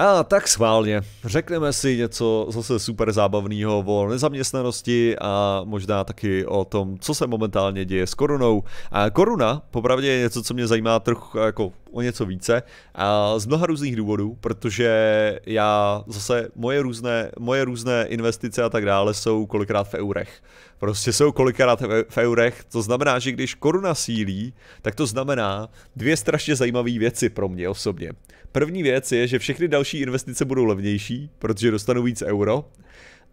A tak schválně, řekneme si něco zase super zábavného o nezaměstnanosti a možná taky o tom, co se momentálně děje s korunou. A koruna, popravdě je něco, co mě zajímá trochu jako o něco více, a z mnoha různých důvodů, protože já zase moje různé, moje různé investice a tak dále jsou kolikrát v eurech. Prostě jsou kolikrát v eurech, to znamená, že když koruna sílí, tak to znamená dvě strašně zajímavé věci pro mě osobně. První věc je, že všechny další investice budou levnější, protože dostanu víc euro.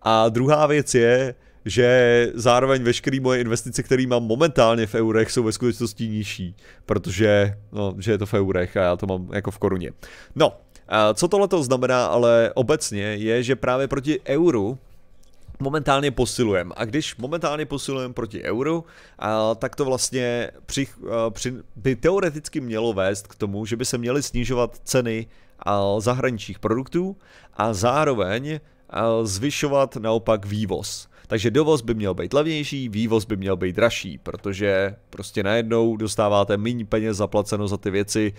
A druhá věc je, že zároveň veškeré moje investice, které mám momentálně v eurech, jsou ve skutečnosti nižší, protože no, že je to v eurech a já to mám jako v koruně. No, a co tohle to znamená ale obecně, je, že právě proti euru momentálně posilujeme. A když momentálně posilujeme proti euru, tak to vlastně při, při, by teoreticky mělo vést k tomu, že by se měly snižovat ceny zahraničních produktů a zároveň zvyšovat naopak vývoz. Takže dovoz by měl být levnější, vývoz by měl být dražší, protože prostě najednou dostáváte méně peněz zaplaceno za ty věci,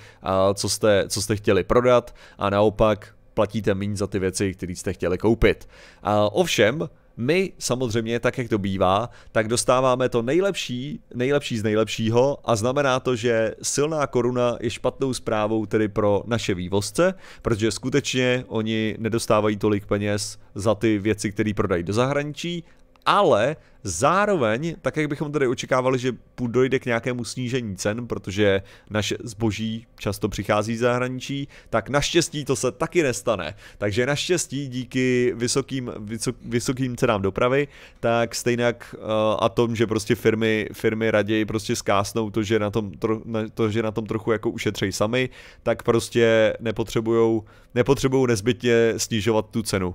co, jste, co jste chtěli prodat a naopak platíte méně za ty věci, které jste chtěli koupit. A, ovšem, my samozřejmě, tak jak to bývá, tak dostáváme to nejlepší, nejlepší z nejlepšího a znamená to, že silná koruna je špatnou zprávou tedy pro naše vývozce, protože skutečně oni nedostávají tolik peněz za ty věci, které prodají do zahraničí, ale zároveň, tak jak bychom tady očekávali, že dojde k nějakému snížení cen, protože naše zboží často přichází z zahraničí, tak naštěstí to se taky nestane. Takže naštěstí díky vysokým, vysok, vysokým cenám dopravy, tak stejně jak uh, a tom, že prostě firmy, firmy raději prostě zkásnou to, že na tom, tro, na, to, že na tom trochu jako ušetřejí sami, tak prostě nepotřebujou, nepotřebujou nezbytně snižovat tu cenu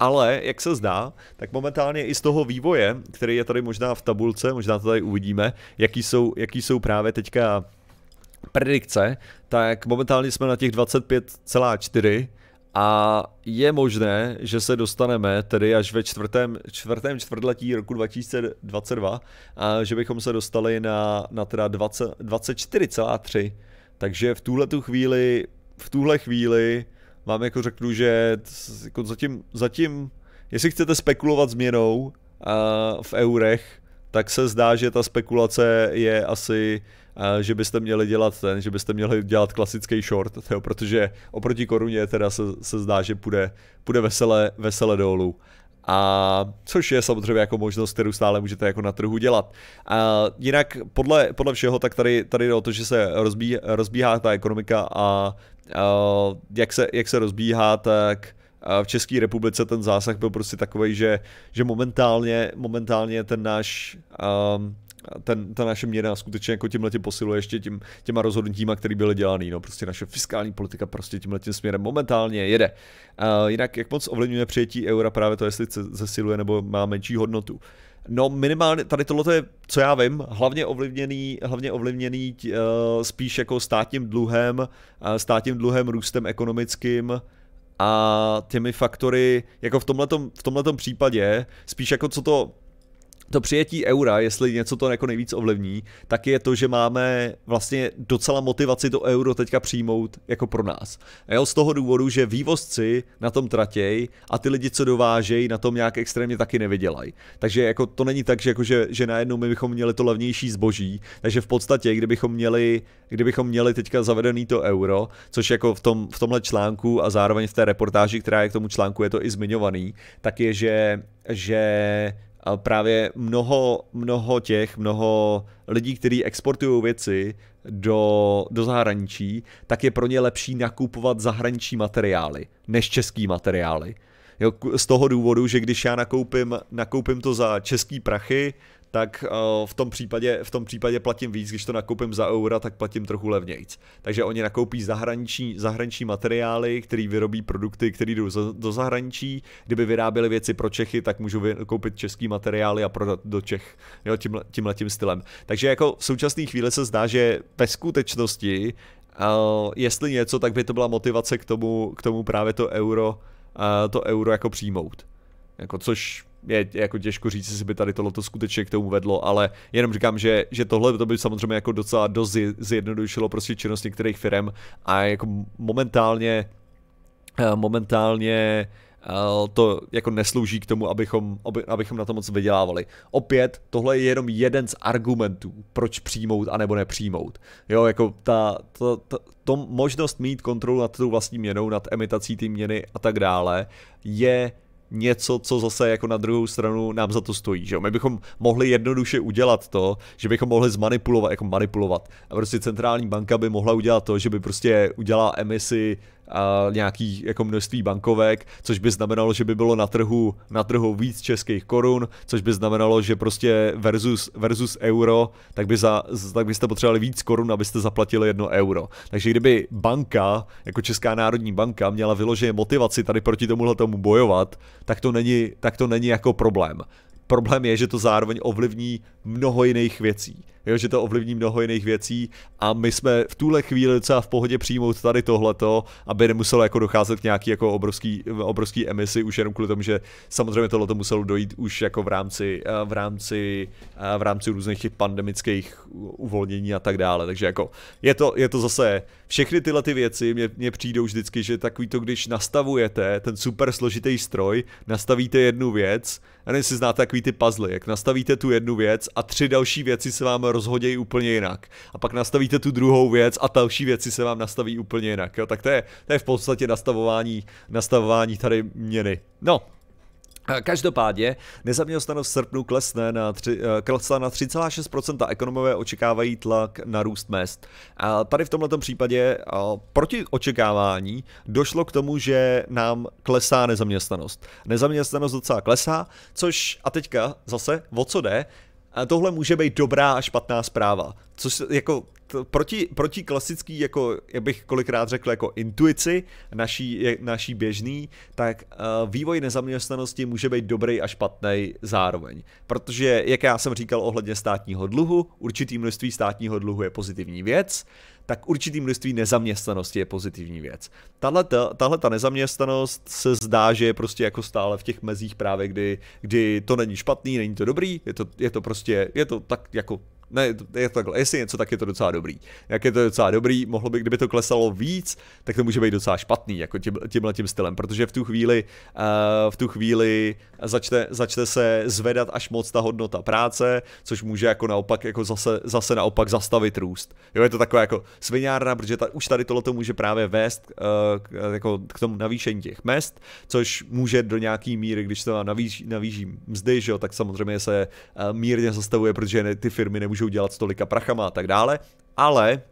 ale jak se zdá, tak momentálně i z toho vývoje, který je tady možná v tabulce, možná to tady uvidíme, jaký jsou, jaký jsou právě teďka predikce, tak momentálně jsme na těch 25,4 a je možné, že se dostaneme tedy až ve čtvrtém, čtvrtém čtvrtletí roku 2022 a že bychom se dostali na, na teda 20, 24,3. Takže v tuhle chvíli, v tuhle chvíli vám jako řeknu, že jako zatím, zatím, jestli chcete spekulovat změnou a v eurech, tak se zdá, že ta spekulace je asi, že byste měli dělat ten, že byste měli dělat klasický short, protože oproti koruně teda se, se zdá, že půjde, půjde vesele, vesele dolů a což je samozřejmě jako možnost, kterou stále můžete jako na trhu dělat. A jinak podle, podle všeho, tak tady, tady jde o to, že se rozbí, rozbíhá ta ekonomika a, a jak, se, jak se rozbíhá, tak v České republice ten zásah byl prostě takový, že, že momentálně, momentálně ten náš um, ten, ta naše měna skutečně jako tímhle tím posiluje ještě tím, těma rozhodnutíma, které byly dělané, No, prostě naše fiskální politika prostě tímhle tím směrem momentálně jede. Uh, jinak, jak moc ovlivňuje přijetí eura právě to, jestli zesiluje nebo má menší hodnotu? No minimálně, tady tohle je, co já vím, hlavně ovlivněný, hlavně ovlivněný uh, spíš jako státním dluhem, uh, státním dluhem, růstem ekonomickým, a těmi faktory, jako v tomhletom, v tomhletom případě, spíš jako co to to přijetí eura, jestli něco to jako nejvíc ovlivní, tak je to, že máme vlastně docela motivaci to euro teďka přijmout jako pro nás. Jo, z toho důvodu, že vývozci na tom tratěj a ty lidi, co dovážejí, na tom nějak extrémně taky nevydělají. Takže jako to není tak, že, jako, že, že najednou my bychom měli to levnější zboží, takže v podstatě, kdybychom měli, kdybychom měli teďka zavedený to euro, což jako v, tom, v tomhle článku a zároveň v té reportáži, která je k tomu článku, je to i zmiňovaný, tak je, že že právě mnoho, mnoho těch, mnoho lidí, kteří exportují věci do, do zahraničí, tak je pro ně lepší nakupovat zahraniční materiály, než český materiály. Jo, z toho důvodu, že když já nakoupím, nakoupím to za český prachy, tak eh, v tom, případě, v tom případě platím víc, když to nakoupím za eura, tak platím trochu levnějc. Takže oni nakoupí zahraniční, zahraniční materiály, který vyrobí produkty, které jdou do zahraničí. Kdyby vyráběli věci pro Čechy, tak můžu koupit český materiály a prodat do Čech jo, tímhle, tímhle tím stylem. Takže jako v současné chvíli se zdá, že ve skutečnosti, eh, jestli něco, tak by to byla motivace k tomu, k tomu právě to euro, eh, to euro jako přijmout. Jako což je jako těžko říct, jestli by tady tohleto skutečně k tomu vedlo, ale jenom říkám, že, že tohle to by samozřejmě jako docela dost zjednodušilo prostě činnost některých firm a jako momentálně eh, momentálně eh, to jako neslouží k tomu, abychom, aby, abychom na to moc vydělávali. Opět, tohle je jenom jeden z argumentů, proč přijmout a nebo nepřijmout. Jo, jako ta, ta, ta, to možnost mít kontrolu nad tou vlastní měnou, nad emitací té měny a tak dále, je něco, co zase jako na druhou stranu nám za to stojí, že jo? My bychom mohli jednoduše udělat to, že bychom mohli zmanipulovat, jako manipulovat. A prostě centrální banka by mohla udělat to, že by prostě udělala emisi a nějaký jako množství bankovek, což by znamenalo, že by bylo na trhu, na trhu víc českých korun, což by znamenalo, že prostě versus, versus euro, tak, by za, tak byste potřebovali víc korun, abyste zaplatili jedno euro. Takže kdyby banka, jako Česká národní banka, měla vyloženě motivaci tady proti tomuhle tomu bojovat, tak to není, tak to není jako problém. Problém je, že to zároveň ovlivní mnoho jiných věcí jo, že to ovlivní mnoho jiných věcí a my jsme v tuhle chvíli docela v pohodě přijmout tady tohleto, aby nemuselo jako docházet k nějaký jako obrovský, obrovský emisi už jenom kvůli tomu, že samozřejmě tohle to muselo dojít už jako v rámci, eh, v rámci, eh, v rámci různých pandemických uvolnění a tak dále, takže jako je to, je to zase, všechny tyhle ty věci mě, mě přijdou vždycky, že takový to, když nastavujete ten super složitý stroj, nastavíte jednu věc, a nevím, si znáte takový ty puzzle, jak nastavíte tu jednu věc a tři další věci se vám rozhodějí úplně jinak. A pak nastavíte tu druhou věc a další věci se vám nastaví úplně jinak. Jo? Tak to je, to je v podstatě nastavování, nastavování tady měny. No, Každopádně nezaměstnanost v srpnu klesne na, 3, eh, klesla na 3,6%, ekonomové očekávají tlak na růst mest. A tady v tomto případě eh, proti očekávání došlo k tomu, že nám klesá nezaměstnanost. Nezaměstnanost docela klesá, což a teďka zase o co jde, a tohle může být dobrá a špatná zpráva. Což jako t- proti, proti klasický, jako jak bych kolikrát řekl, jako intuici naší, naší běžný, tak uh, vývoj nezaměstnanosti může být dobrý a špatný zároveň. Protože, jak já jsem říkal ohledně státního dluhu, určitý množství státního dluhu je pozitivní věc, tak určitý množství nezaměstnanosti je pozitivní věc. Tahle, tahle ta nezaměstnanost se zdá, že je prostě jako stále v těch mezích právě, kdy, kdy to není špatný, není to dobrý, je to, je to prostě, je to tak jako ne, je to takhle, jestli něco, tak je to docela dobrý. Jak je to docela dobrý, mohlo by, kdyby to klesalo víc, tak to může být docela špatný, jako tím, tímhle tím stylem, protože v tu chvíli, uh, v tu chvíli začne, začne se zvedat až moc ta hodnota práce, což může jako naopak, jako zase, zase naopak zastavit růst. Jo, je to takové jako sviňárna, protože ta, už tady tohle to může právě vést uh, jako k tomu navýšení těch mest, což může do nějaký míry, když se navýší, navýší mzdy, že jo, tak samozřejmě se uh, mírně zastavuje, protože ne, ty firmy nemůžou nemůžou dělat s tolika prachama a tak dále, ale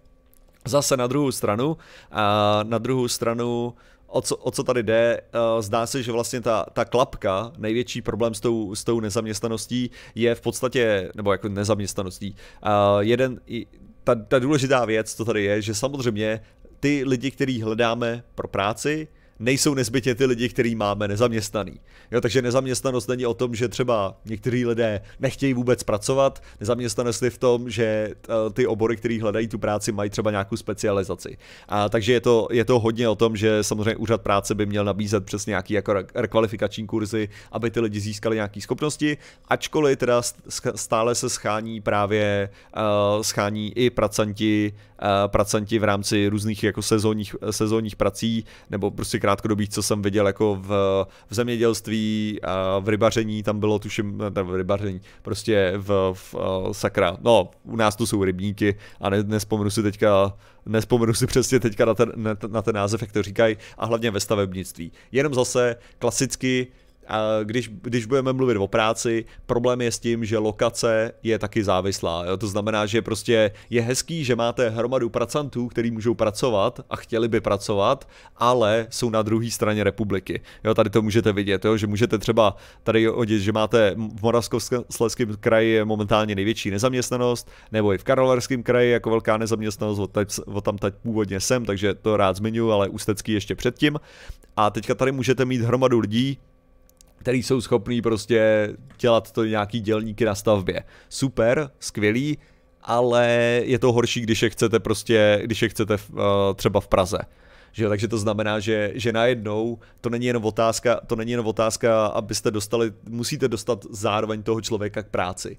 zase na druhou stranu, a na druhou stranu o co, o co tady jde, zdá se, že vlastně ta, ta klapka, největší problém s tou, s tou nezaměstnaností je v podstatě, nebo jako nezaměstnaností, jeden, ta, ta důležitá věc, co tady je, že samozřejmě ty lidi, který hledáme pro práci, nejsou nezbytně ty lidi, který máme nezaměstnaný. Jo, takže nezaměstnanost není o tom, že třeba někteří lidé nechtějí vůbec pracovat, nezaměstnanost je v tom, že eh, ty obory, které hledají tu práci, mají třeba nějakou specializaci. A takže je to, je to hodně o tom, že samozřejmě úřad práce by měl nabízet přes nějaký jako rekvalifikační kurzy, aby ty lidi získali nějaké schopnosti, ačkoliv teda stále se schání právě uh, schání i pracanti Eh, pracanti v rámci různých jako sezónních, eh, sezónních prací nebo prostě krátkodobých, co jsem viděl jako v, v zemědělství, v rybaření, tam bylo tuším, ne, v rybaření, prostě v, v eh, sakra, no u nás tu jsou rybníky a ne, nespomenu si teďka nespomenu si přesně teďka na ten, na ten název, jak to říkají, a hlavně ve stavebnictví. Jenom zase klasicky když, když budeme mluvit o práci, problém je s tím, že lokace je taky závislá. Jo? To znamená, že prostě je hezký, že máte hromadu pracantů, který můžou pracovat a chtěli by pracovat, ale jsou na druhé straně republiky. Jo, tady to můžete vidět, jo? že můžete třeba tady odjet, že máte v Moravskoslezském kraji je momentálně největší nezaměstnanost, nebo i v Karlovarském kraji jako velká nezaměstnanost, od, teď, od tam teď původně jsem, takže to rád zmiňuji, ale Ústecký ještě předtím. A teďka tady můžete mít hromadu lidí, který jsou schopný prostě dělat to nějaký dělníky na stavbě. Super, skvělý, ale je to horší, když je chcete prostě, když je chcete v, eh, třeba v Praze. Že Takže to znamená, že, že najednou to není jenom otázka, to není jenom otázka, abyste dostali, musíte dostat zároveň toho člověka k práci.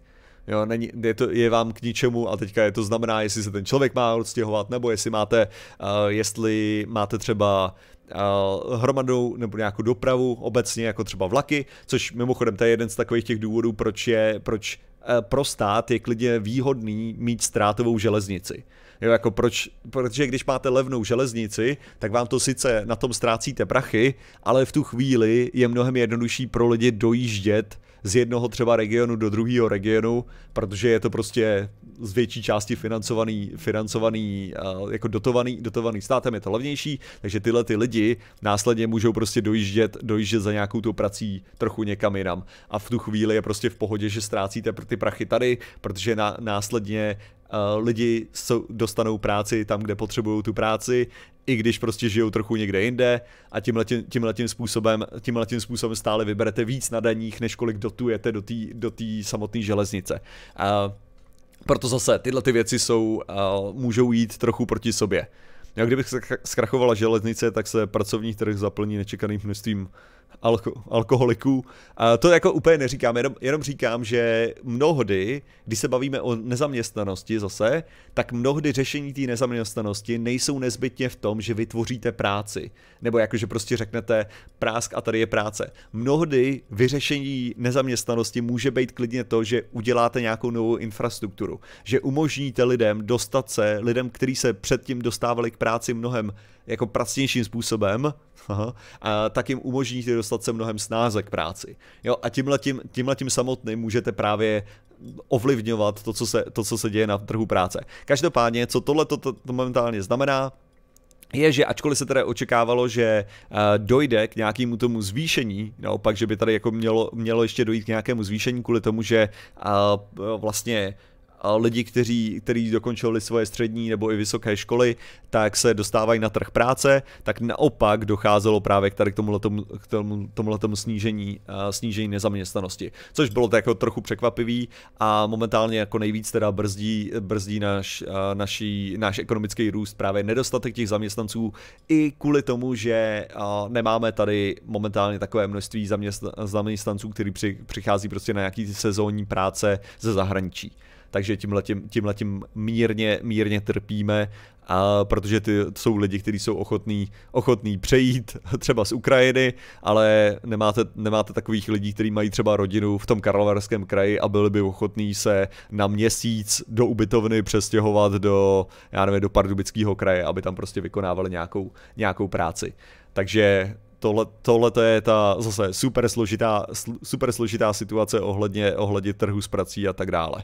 Jo, není, je, to, je vám k ničemu a teďka je to znamená, jestli se ten člověk má odstěhovat, nebo jestli máte, uh, jestli máte třeba eh, hromadou nebo nějakou dopravu obecně, jako třeba vlaky, což mimochodem to je jeden z takových těch důvodů, proč je, proč eh, pro stát je klidně výhodný mít ztrátovou železnici. Jo, jako proč, protože když máte levnou železnici, tak vám to sice na tom ztrácíte prachy, ale v tu chvíli je mnohem jednodušší pro lidi dojíždět z jednoho třeba regionu do druhého regionu, protože je to prostě z větší části financovaný, financovaný jako dotovaný, dotovaný státem, je to levnější, takže tyhle ty lidi následně můžou prostě dojíždět, dojíždět za nějakou tu prací trochu někam jinam. A v tu chvíli je prostě v pohodě, že ztrácíte ty prachy tady, protože na, následně Eh, lidi jsou, dostanou práci tam, kde potřebují tu práci, i když prostě žijou trochu někde jinde a tímhle, tím, způsobem, tímhle tím způsobem stále vyberete víc na daních, než kolik dotujete do té do samotné železnice. A eh, proto zase tyhle ty věci jsou, eh, můžou jít trochu proti sobě. Já kdybych se skrachovala železnice, tak se pracovní trh zaplní nečekaným množstvím alko, alkoholiků. A to jako úplně neříkám, jenom, jenom říkám, že mnohdy, když se bavíme o nezaměstnanosti zase, tak mnohdy řešení té nezaměstnanosti nejsou nezbytně v tom, že vytvoříte práci. Nebo jako, že prostě řeknete prásk a tady je práce. Mnohdy vyřešení nezaměstnanosti může být klidně to, že uděláte nějakou novou infrastrukturu. Že umožníte lidem dostat se, lidem, kteří se předtím dostávali k práci mnohem jako pracnějším způsobem, aha, a tak jim umožníte dostat se mnohem snáze k práci. Jo, a tímhle tím samotným můžete právě ovlivňovat to co, se, to, co se děje na trhu práce. Každopádně, co tohle to, to, to momentálně znamená, je, že ačkoliv se tedy očekávalo, že uh, dojde k nějakému tomu zvýšení, naopak, že by tady jako mělo, mělo ještě dojít k nějakému zvýšení kvůli tomu, že uh, vlastně lidi, kteří, kteří dokončili svoje střední nebo i vysoké školy, tak se dostávají na trh práce, tak naopak docházelo právě k tady k tomu, k tomu, snížení, snížení nezaměstnanosti, což bylo jako trochu překvapivý a momentálně jako nejvíc teda brzdí, brzdí naš, naší, náš ekonomický růst právě nedostatek těch zaměstnanců i kvůli tomu, že nemáme tady momentálně takové množství zaměstnanců, kteří přichází prostě na nějaký sezónní práce ze zahraničí takže tím letím mírně, mírně trpíme, a protože ty jsou lidi, kteří jsou ochotní, ochotní přejít třeba z Ukrajiny, ale nemáte, nemáte takových lidí, kteří mají třeba rodinu v tom Karlovarském kraji a byli by ochotní se na měsíc do ubytovny přestěhovat do, já nevím, do Pardubického kraje, aby tam prostě vykonávali nějakou, nějakou práci. Takže tohle, tohle to je ta zase super složitá, super složitá situace ohledně, ohledně trhu s prací a tak dále.